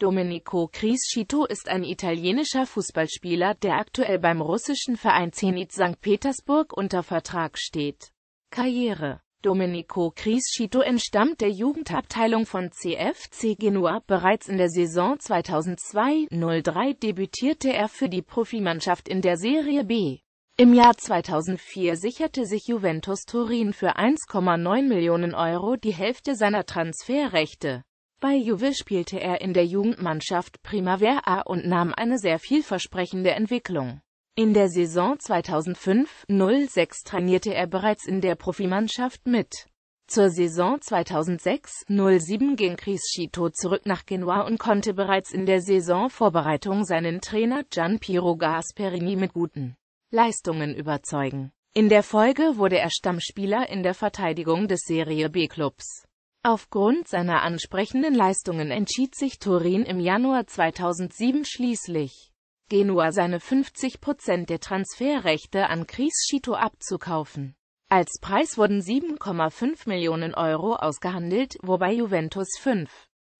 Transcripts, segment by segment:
Domenico Criscito ist ein italienischer Fußballspieler, der aktuell beim russischen Verein Zenit St. Petersburg unter Vertrag steht. Karriere Domenico Criscito entstammt der Jugendabteilung von CFC Genua. Bereits in der Saison 2002-03 debütierte er für die Profimannschaft in der Serie B. Im Jahr 2004 sicherte sich Juventus Turin für 1,9 Millionen Euro die Hälfte seiner Transferrechte. Bei Juve spielte er in der Jugendmannschaft Primavera und nahm eine sehr vielversprechende Entwicklung. In der Saison 2005-06 trainierte er bereits in der Profimannschaft mit. Zur Saison 2006-07 ging Chris Chito zurück nach Genua und konnte bereits in der Saisonvorbereitung seinen Trainer Gian Piero Gasperini mit guten Leistungen überzeugen. In der Folge wurde er Stammspieler in der Verteidigung des Serie B-Clubs. Aufgrund seiner ansprechenden Leistungen entschied sich Turin im Januar 2007 schließlich, Genua seine 50 Prozent der Transferrechte an Chris Schito abzukaufen. Als Preis wurden 7,5 Millionen Euro ausgehandelt, wobei Juventus 5,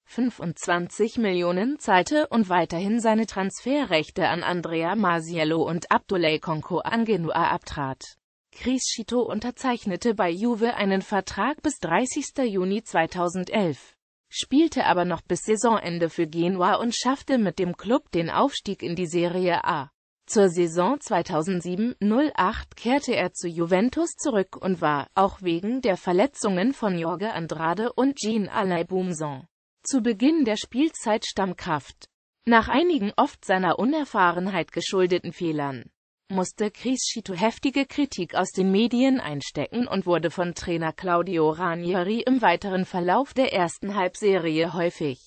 25 Millionen zahlte und weiterhin seine Transferrechte an Andrea Masiello und Abdoulaye Konko an Genua abtrat. Chris Schito unterzeichnete bei Juve einen Vertrag bis 30. Juni 2011, spielte aber noch bis Saisonende für Genua und schaffte mit dem Klub den Aufstieg in die Serie A. Zur Saison 2007-08 kehrte er zu Juventus zurück und war, auch wegen der Verletzungen von Jorge Andrade und Jean Alain Boumson, zu Beginn der Spielzeit Stammkraft. Nach einigen oft seiner Unerfahrenheit geschuldeten Fehlern musste Chris Crescito heftige Kritik aus den Medien einstecken und wurde von Trainer Claudio Ranieri im weiteren Verlauf der ersten Halbserie häufig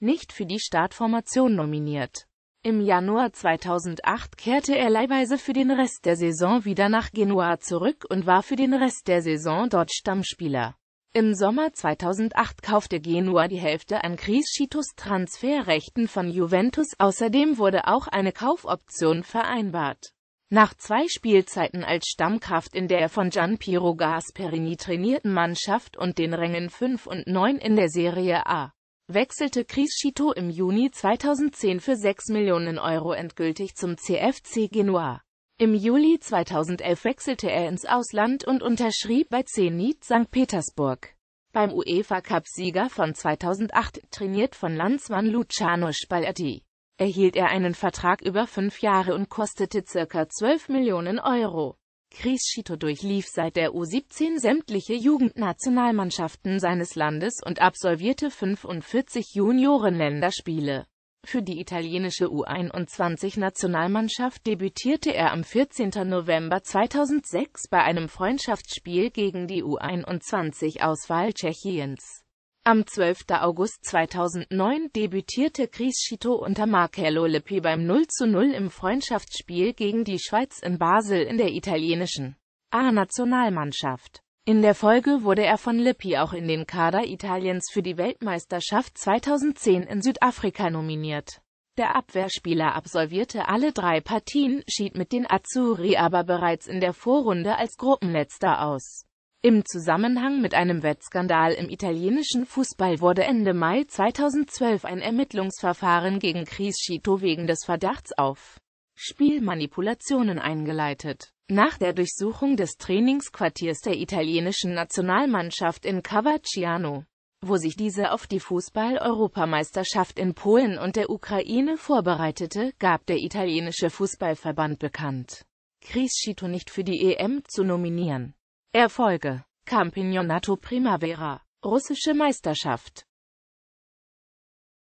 nicht für die Startformation nominiert. Im Januar 2008 kehrte er leihweise für den Rest der Saison wieder nach Genua zurück und war für den Rest der Saison dort Stammspieler. Im Sommer 2008 kaufte Genua die Hälfte an Chris Crescitos Transferrechten von Juventus, außerdem wurde auch eine Kaufoption vereinbart. Nach zwei Spielzeiten als Stammkraft in der von Gian Piero Gasperini trainierten Mannschaft und den Rängen 5 und 9 in der Serie A, wechselte Chris Criscito im Juni 2010 für 6 Millionen Euro endgültig zum CFC Genua. Im Juli 2011 wechselte er ins Ausland und unterschrieb bei Zenit St. Petersburg. Beim UEFA-Cup-Sieger von 2008, trainiert von Landsmann Luciano Spalletti erhielt er einen Vertrag über fünf Jahre und kostete ca. 12 Millionen Euro. Chris Schito durchlief seit der U17 sämtliche Jugendnationalmannschaften seines Landes und absolvierte 45 Juniorenländerspiele. Für die italienische U21-Nationalmannschaft debütierte er am 14. November 2006 bei einem Freundschaftsspiel gegen die U21-Auswahl Tschechiens. Am 12. August 2009 debütierte Chris Schito unter Marcello Lippi beim 0 zu 0 im Freundschaftsspiel gegen die Schweiz in Basel in der italienischen A-Nationalmannschaft. In der Folge wurde er von Lippi auch in den Kader Italiens für die Weltmeisterschaft 2010 in Südafrika nominiert. Der Abwehrspieler absolvierte alle drei Partien, schied mit den Azzurri aber bereits in der Vorrunde als Gruppenletzter aus. Im Zusammenhang mit einem Wettskandal im italienischen Fußball wurde Ende Mai 2012 ein Ermittlungsverfahren gegen Chris Schito wegen des Verdachts auf Spielmanipulationen eingeleitet. Nach der Durchsuchung des Trainingsquartiers der italienischen Nationalmannschaft in Cavacciano, wo sich diese auf die Fußball-Europameisterschaft in Polen und der Ukraine vorbereitete, gab der italienische Fußballverband bekannt, Chris Schito nicht für die EM zu nominieren. Erfolge Campignonato Primavera, russische Meisterschaft